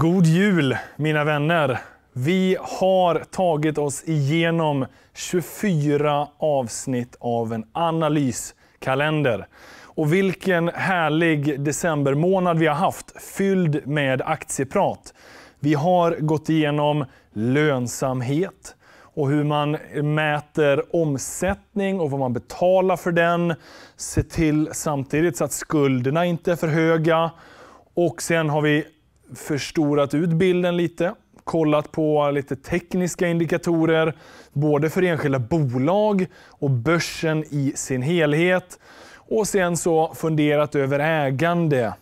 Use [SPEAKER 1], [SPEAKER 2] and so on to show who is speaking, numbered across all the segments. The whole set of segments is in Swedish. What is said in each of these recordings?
[SPEAKER 1] God jul mina vänner! Vi har tagit oss igenom 24 avsnitt av en analyskalender. Och vilken härlig decembermånad vi har haft, fylld med aktieprat. Vi har gått igenom lönsamhet och hur man mäter omsättning och vad man betalar för den. Se till samtidigt så att skulderna inte är för höga. Och sen har vi förstorat ut bilden lite, kollat på lite tekniska indikatorer, både för enskilda bolag och börsen i sin helhet. Och sen så funderat över ägande,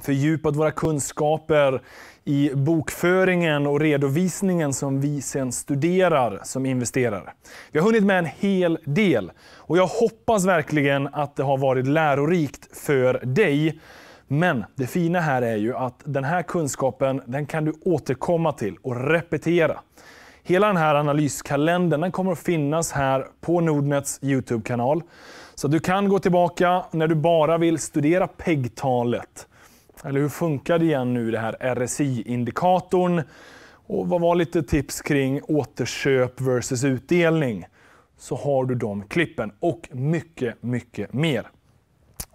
[SPEAKER 1] fördjupat våra kunskaper i bokföringen och redovisningen som vi sen studerar som investerare. Vi har hunnit med en hel del och jag hoppas verkligen att det har varit lärorikt för dig men det fina här är ju att den här kunskapen den kan du återkomma till och repetera. Hela den här analyskalendern den kommer att finnas här på Nordnets Youtube-kanal. Så du kan gå tillbaka när du bara vill studera PEG-talet. Eller hur funkar det igen nu, det här RSI-indikatorn? Och vad var lite tips kring återköp versus utdelning? Så har du de klippen och mycket, mycket mer.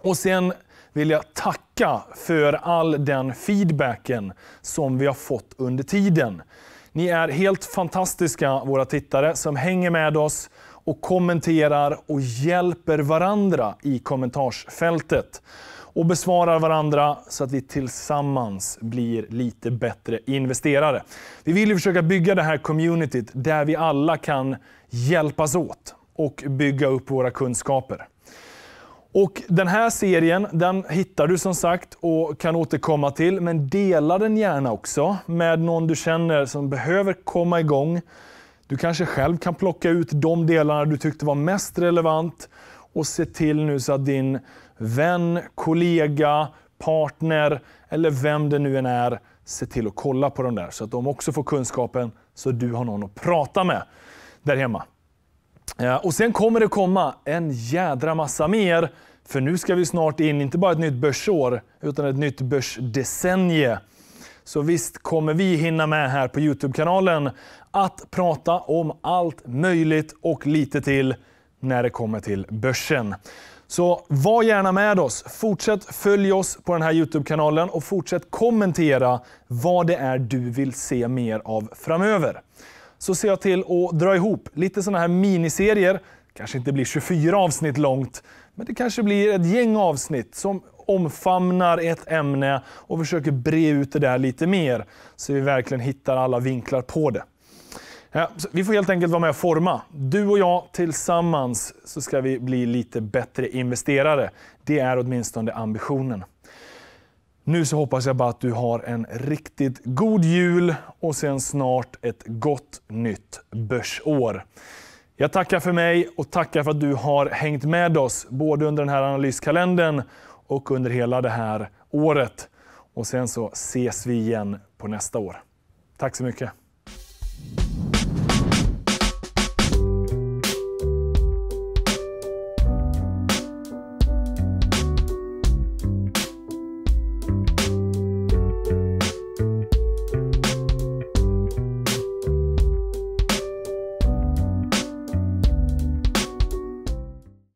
[SPEAKER 1] Och sen vill jag tacka för all den feedbacken som vi har fått under tiden. Ni är helt fantastiska, våra tittare, som hänger med oss och kommenterar och hjälper varandra i kommentarsfältet och besvarar varandra så att vi tillsammans blir lite bättre investerare. Vi vill ju försöka bygga det här communityt där vi alla kan hjälpas åt och bygga upp våra kunskaper. Och Den här serien den hittar du som sagt och kan återkomma till, men dela den gärna också med någon du känner som behöver komma igång. Du kanske själv kan plocka ut de delarna du tyckte var mest relevant och se till nu så att din vän, kollega, partner eller vem det nu än är, se till att kolla på de där så att de också får kunskapen så du har någon att prata med där hemma och sen kommer det komma en jädra massa mer. För nu ska vi snart in, inte bara ett nytt börsår, utan ett nytt börsdecennium. Så visst kommer vi hinna med här på Youtube-kanalen att prata om allt möjligt och lite till när det kommer till börsen. Så var gärna med oss. Fortsätt följa oss på den här Youtube-kanalen och fortsätt kommentera vad det är du vill se mer av framöver så ser jag till att dra ihop lite sådana här miniserier. Kanske inte blir 24 avsnitt långt, men det kanske blir ett gäng avsnitt som omfamnar ett ämne och försöker bre ut det där lite mer så vi verkligen hittar alla vinklar på det. Ja, vi får helt enkelt vara med och forma. Du och jag tillsammans så ska vi bli lite bättre investerare. Det är åtminstone ambitionen. Nu så hoppas jag bara att du har en riktigt god jul och sen snart ett gott nytt börsår. Jag tackar för mig och tackar för att du har hängt med oss både under den här analyskalendern och under hela det här året. Och sen så ses vi igen på nästa år. Tack så mycket.